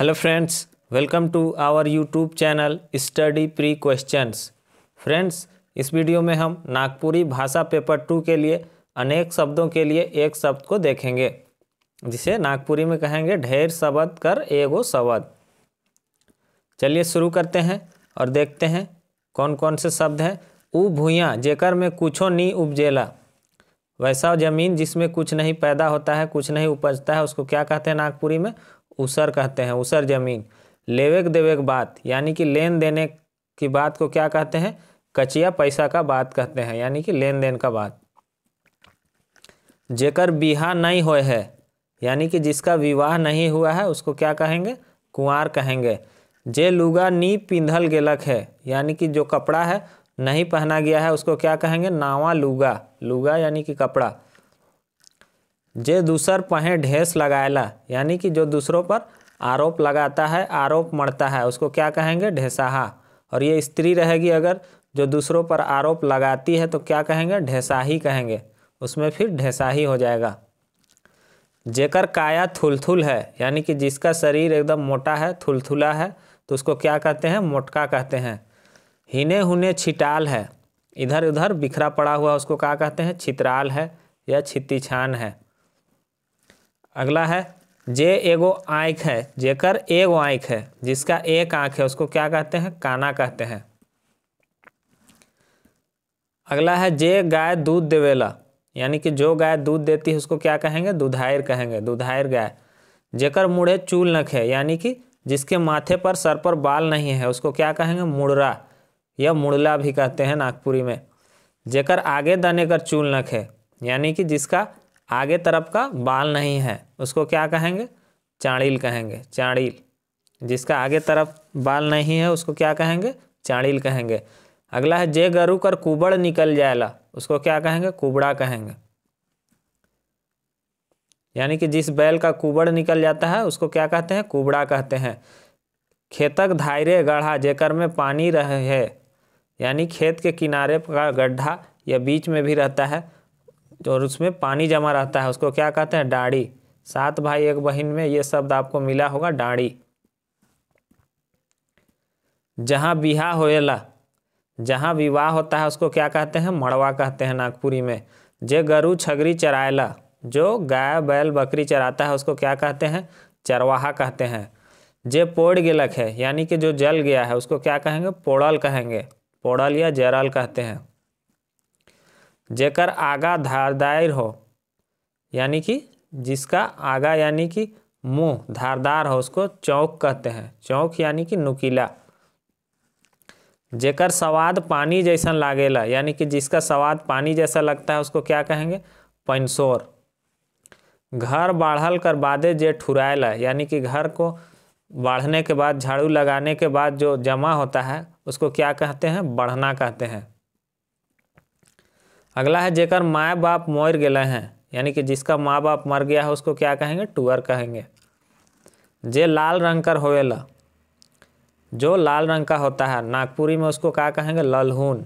hello friends welcome to our YouTube channel study pre questions friends इस video में हम नागपुरी भाषा पेपर टू के लिए अनेक शब्दों के लिए एक शब्द को देखेंगे जिसे नागपुरी में कहेंगे ढेर शब्द कर एगो शब्द चलिए शुरू करते हैं और देखते हैं कौन कौन से शब्द हैं ऊ भूया जेकर में कुछो नहीं उपजेला वैसा ज़मीन जिसमें कुछ नहीं पैदा होता है कुछ नहीं उपजता है उसको क्या कहते हैं नागपुरी में उसर कहते हैं उसर जमीन लेवेक देवेक बात यानी कि लेन देने की बात को क्या कहते हैं कचिया पैसा का बात कहते हैं यानी कि लेन देन का बात जेकर बिहा नहीं हुए है यानी कि जिसका विवाह नहीं हुआ है उसको क्या कहेंगे कुंवर कहेंगे जे लुगा नी पिंधल गेलक है यानी कि जो कपड़ा है नहीं पहना गया है उसको क्या कहेंगे नावा लुगा लुगा यानी कि कपड़ा जे दूसर पहें ढेस लगाएला यानी कि जो दूसरों पर आरोप लगाता है आरोप मरता है उसको क्या कहेंगे ढेसाहा और ये स्त्री रहेगी अगर जो दूसरों पर आरोप लगाती है तो क्या कहेंगे ढेसाही कहेंगे उसमें फिर ढेसाही हो जाएगा जेकर काया थुलथुल है यानी कि जिसका शरीर एकदम मोटा है थुलथुला है तो उसको क्या कहते हैं मोटका कहते हैं हिने हुने छिटाल है इधर उधर बिखरा पड़ा हुआ उसको क्या कहते हैं छित्राल है या छित्तीछान है अगला है जे एगो आँख है जेकर एगो आँख है जिसका एक आँख है उसको क्या कहते हैं काना कहते हैं अगला है जे गाय दूध देवेला यानी कि जो गाय दूध देती है उसको क्या कहेंगे दुधायर कहेंगे दुधायर गाय जेकर मुड़े चूल नख है यानी कि जिसके माथे पर सर पर बाल नहीं है उसको क्या कहेंगे मुड़रा या मुड़ला भी कहते हैं नागपुरी में जेकर आगे दाने कर चूल नख है यानी कि जिसका आगे तरफ का बाल नहीं है उसको क्या कहेंगे चाणील कहेंगे चाणील जिसका आगे तरफ बाल नहीं है उसको क्या कहेंगे चाणील कहेंगे अगला है जे गरु कर कुबड़ निकल जाएला उसको क्या कहेंगे कुबड़ा कहेंगे यानी कि जिस बैल का कुबड़ निकल जाता है उसको क्या कहते हैं कुबड़ा कहते हैं खेतक धायरे गढ़ा जेकर में पानी रहे है यानी खेत के किनारे का गड्ढा या बीच में भी रहता है जो उसमें पानी जमा रहता है उसको क्या कहते हैं डाढ़ी सात भाई एक बहन में ये शब्द आपको मिला होगा डाढ़ी जहाँ बिहा होएला जहाँ विवाह होता है उसको क्या कहते हैं मड़वा कहते हैं नागपुरी में जे गरु छगरी चरायला जो गाय बैल बकरी चराता है उसको क्या कहते हैं चरवाहा कहते हैं जे पोड़ गिलक है यानी कि जो जल गया है उसको क्या कहेंगे पोड़ल कहेंगे पोड़ल या जरल कहते हैं जेकर आगा धारदार हो यानी कि जिसका आगा यानी कि मुंह धारदार हो उसको चौक कहते हैं चौक यानी कि नुकीला जेकर स्वाद पानी जैसा लागेला यानी कि जिसका स्वाद पानी जैसा लगता है उसको क्या कहेंगे पैंसोर घर बाढ़ल कर बादे जे ठुराएला यानी कि घर को बाढ़ने के बाद झाड़ू लगाने के बाद जो जमा होता है उसको क्या कहते हैं बढ़ना कहते हैं अगला है जेकर माए बाप मर गए हैं यानी कि जिसका माँ बाप मर गया है उसको क्या कहेंगे टूअर कहेंगे जे लाल रंग कर होएला जो लाल रंग का होता है नागपुरी में उसको क्या कहेंगे ललहून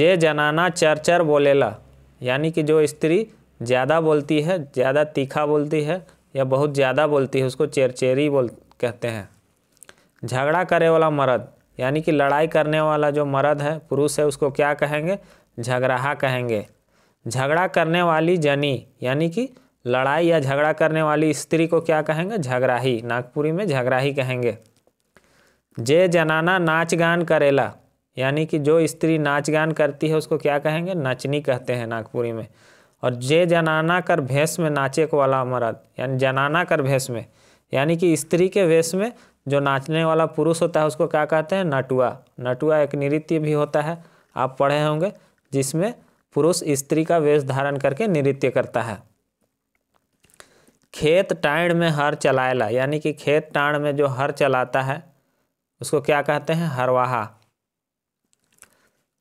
जे जनाना चरचर बोलेला यानी कि जो स्त्री ज़्यादा बोलती है ज़्यादा तीखा बोलती है या बहुत ज़्यादा बोलती है उसको चेरचेरी बोल कहते हैं झगड़ा करे वाला मर्द यानी कि लड़ाई करने वाला जो मर्द है पुरुष है उसको क्या कहेंगे झगड़ाहा कहेंगे झगड़ा करने वाली जनी यानी कि लड़ाई या झगड़ा करने वाली स्त्री को क्या कहेंगे झगड़ाही नागपुरी में झगड़ाही कहेंगे जे जनाना नाच गान करेला यानी कि जो स्त्री नाच गान करती है उसको क्या कहेंगे नचनी कहते हैं नागपुरी में और जे जनाना कर भेष में नाचे को वाला मर्द यानी जनाना कर भेष में यानी कि स्त्री के वेश में जो नाचने वाला पुरुष होता है उसको क्या कहते हैं नटुआ नटुआ एक नृत्य भी होता है आप पढ़े होंगे जिसमें पुरुष स्त्री का वेश धारण करके नृत्य करता है खेत टाण में हर चलायला यानी कि खेत टाण में जो हर चलाता है उसको क्या कहते हैं हरवाहा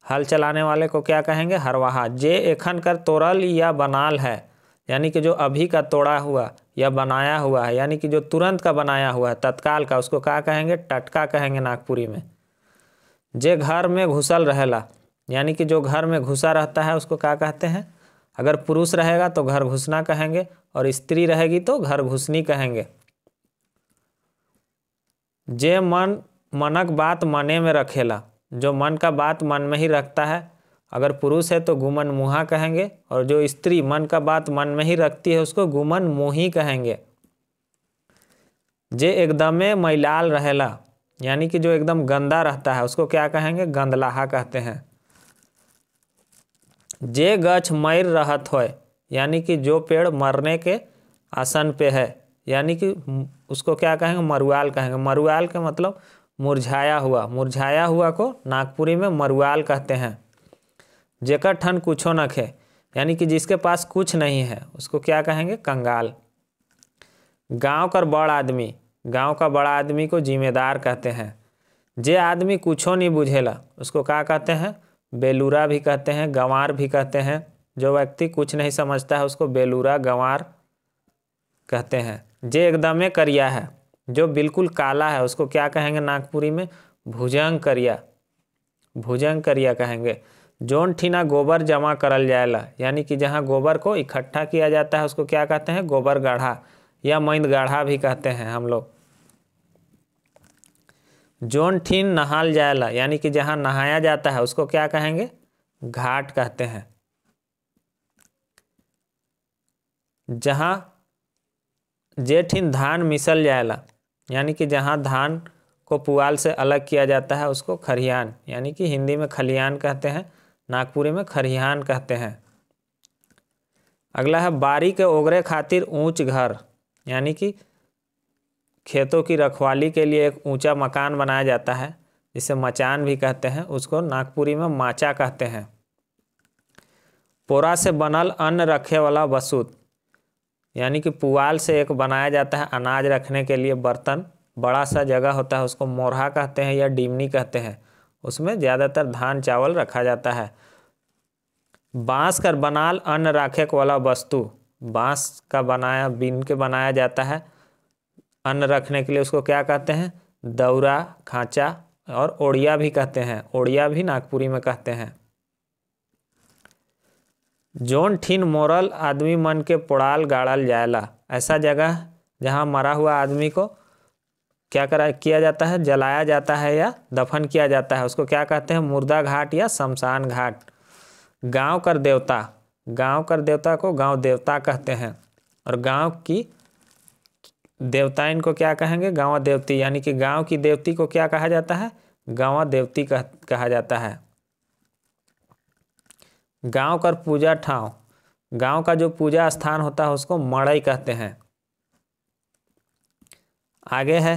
हल चलाने वाले को क्या कहेंगे हरवाहा जे एखन कर तोड़ल या बनाल है यानी कि जो अभी का तोड़ा हुआ या बनाया हुआ है यानी कि जो तुरंत का बनाया हुआ है तत्काल का उसको क्या कहेंगे टटका कहेंगे नागपुरी में जे घर में घुसल रहेला यानी कि जो घर में घुसा रहता है उसको क्या कहते हैं अगर पुरुष रहेगा तो घर घुसना कहेंगे और स्त्री रहेगी तो घर घुसनी कहेंगे जे मन मनक बात मने में रखेला जो मन का बात मन में ही रखता है अगर पुरुष है तो गुमन मुहा कहेंगे और जो स्त्री मन का बात मन में ही रखती है उसको गुमन मुही कहेंगे जे एकदम मैलाल रहेला यानी कि जो एकदम गंदा रहता है उसको क्या कहेंगे गंदलाहा कहते हैं जे गछ मर रहत हो यानी कि जो पेड़ मरने के आसन पे है यानी कि उसको क्या कहेंगे मरुआल कहेंगे मरुआल का मतलब मुरझाया हुआ मुरझाया हुआ को नागपुरी में मरुआल कहते हैं जेकर ठन कुछो न खे यानी कि जिसके पास कुछ नहीं है उसको क्या कहेंगे कंगाल गांव का बड़ आदमी गांव का बड़ा आदमी को जिम्मेदार कहते हैं जे आदमी कुछो नहीं बुझेला उसको क्या कहते हैं बेलूरा भी कहते हैं गंवार भी कहते हैं जो व्यक्ति कुछ नहीं समझता है उसको बेलूरा गंवार कहते हैं जे एकदम करिया है जो बिल्कुल काला है उसको क्या कहेंगे नागपुरी में भुजंग करिया भुजंग करिया कहेंगे जौन ठीना गोबर जमा करल जाएला यानी कि जहाँ गोबर को इकट्ठा किया जाता है उसको क्या कहते हैं गोबर गाढ़ा या मैंद गाढ़ा भी कहते हैं हम लोग जौन ठीन नहाल जाएला यानी कि जहाँ नहाया जाता है उसको क्या कहेंगे घाट कहते हैं जहाँ जेठिन धान मिसल जाएला यानी कि जहाँ धान को पुआल से अलग किया जाता है उसको खरियान यानी कि हिंदी में खलियान कहते हैं नागपुरी में खरिहान कहते हैं अगला है बारी के ओगरे खातिर ऊंच घर यानी कि खेतों की रखवाली के लिए एक ऊंचा मकान बनाया जाता है जिसे मचान भी कहते हैं उसको नागपुरी में माचा कहते हैं पोरा से बनल अन्न रखे वाला वसूत यानी कि पुआल से एक बनाया जाता है अनाज रखने के लिए बर्तन बड़ा सा जगह होता है उसको मोरहा कहते हैं या डिमनी कहते हैं उसमें ज़्यादातर धान चावल रखा जाता है बांस कर बनाल अन्न राखक वाला वस्तु बांस का बनाया बीन के बनाया जाता है अन्न रखने के लिए उसको क्या कहते हैं दौरा खांचा और ओड़िया भी कहते हैं ओड़िया भी नागपुरी में कहते हैं जोन ठीन मोरल आदमी मन के पोड़ाल गाड़ल जायला ऐसा जगह जहाँ मरा हुआ आदमी को क्या करा किया जाता है जलाया जाता है या दफन किया जाता है उसको क्या कहते हैं मुर्दा घाट या शमशान घाट गांव कर देवता गांव कर देवता को गांव देवता कहते हैं और गांव की देवता इनको क्या कहेंगे गांव देवती यानी कि गांव की देवती को क्या कहा जाता है गांव देवती कह, कहा जाता है गांव कर पूजा ठाव गांव का जो पूजा स्थान होता है उसको मड़ई कहते हैं आगे है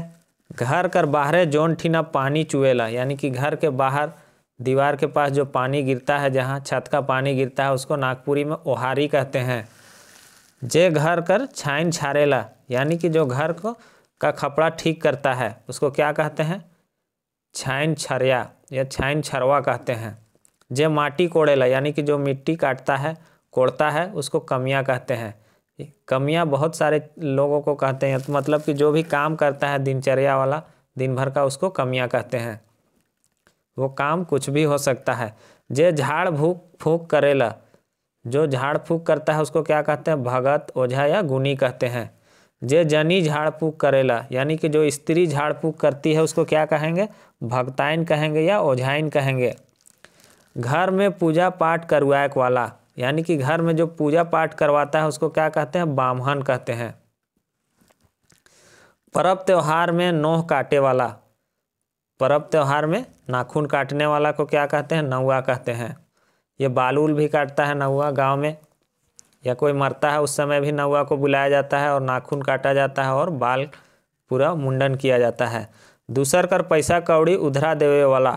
घर कर बाहर जौन ठीना पानी चुएला यानी कि घर के बाहर दीवार के पास जो पानी गिरता है जहाँ छत का पानी गिरता है उसको नागपुरी में ओहारी कहते हैं जे घर कर छाइन छारेला यानी कि जो घर को का खपड़ा ठीक करता है उसको क्या कहते हैं छाइन छरिया या छाइन छरवा कहते हैं जे माटी कोड़ेला यानी कि जो मिट्टी काटता है कोड़ता है उसको कमिया कहते हैं कमियां बहुत सारे लोगों को कहते हैं तो मतलब कि जो भी काम करता है दिनचर्या वाला दिन भर का उसको कमियां कहते हैं वो काम कुछ भी हो सकता है जे झाड़ फूक फूक करेला जो झाड़ फूक करता है उसको क्या कहते हैं भगत ओझा या गुनी कहते हैं जे जनी झाड़ फूक करेला यानी कि जो स्त्री झाड़ फूक करती है उसको क्या कहेंगे भगताइन कहेंगे या ओझाइन कहेंगे घर में पूजा पाठ करवाएक वाला यानी कि घर में जो पूजा पाठ करवाता है उसको क्या कहते हैं ब्राह्मण कहते हैं परब त्यौहार में नोह काटे वाला परब त्यौहार में नाखून काटने वाला को क्या कहते हैं नौआ कहते हैं ये बालूल भी काटता है नौआ गांव में या कोई मरता है उस समय भी नौआ को बुलाया जाता है और नाखून काटा जाता है और बाल पूरा मुंडन किया जाता है दूसर कर पैसा कौड़ी उधरा देवे वाला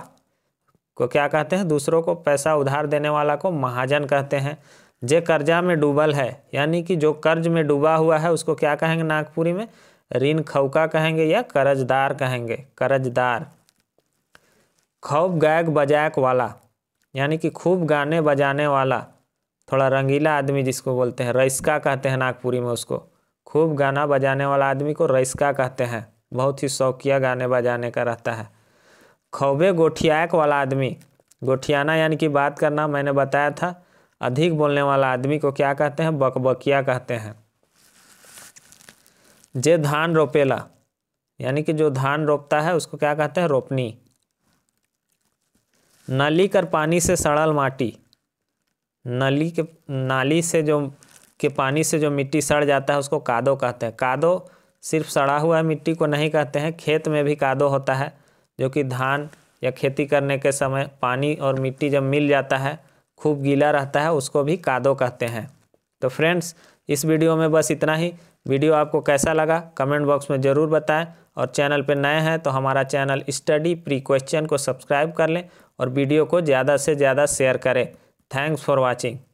को क्या कहते हैं दूसरों को पैसा उधार देने वाला को महाजन कहते हैं जे कर्जा में डूबल है यानी कि जो कर्ज में डूबा हुआ है उसको क्या कहेंगे नागपुरी में ऋण खौका कहेंगे या कर्जदार कहेंगे कर्जदार खूब गायक बजायक वाला यानी कि खूब गाने बजाने वाला थोड़ा रंगीला आदमी जिसको बोलते हैं रईसका कहते हैं नागपुरी में उसको खूब गाना बजाने वाला आदमी को रईसका कहते हैं बहुत ही शौकिया गाने बजाने का रहता है खौबे गोठियाक वाला आदमी गोठियाना यानी कि बात करना मैंने बताया था अधिक बोलने वाला आदमी को क्या कहते हैं बकबकिया कहते हैं जे धान रोपेला यानी कि जो धान रोपता है उसको क्या कहते हैं रोपनी नली कर पानी से सड़ल माटी नली के नाली से जो के पानी से जो मिट्टी सड़ जाता है उसको कादो कहते हैं कादो सिर्फ सड़ा हुआ मिट्टी को नहीं कहते हैं खेत में भी कादो होता है जो कि धान या खेती करने के समय पानी और मिट्टी जब मिल जाता है खूब गीला रहता है उसको भी कादो कहते हैं तो फ्रेंड्स इस वीडियो में बस इतना ही वीडियो आपको कैसा लगा कमेंट बॉक्स में ज़रूर बताएं और चैनल पर नए हैं तो हमारा चैनल स्टडी प्री क्वेश्चन को सब्सक्राइब कर लें और वीडियो को ज़्यादा से ज़्यादा शेयर करें थैंक्स फॉर वॉचिंग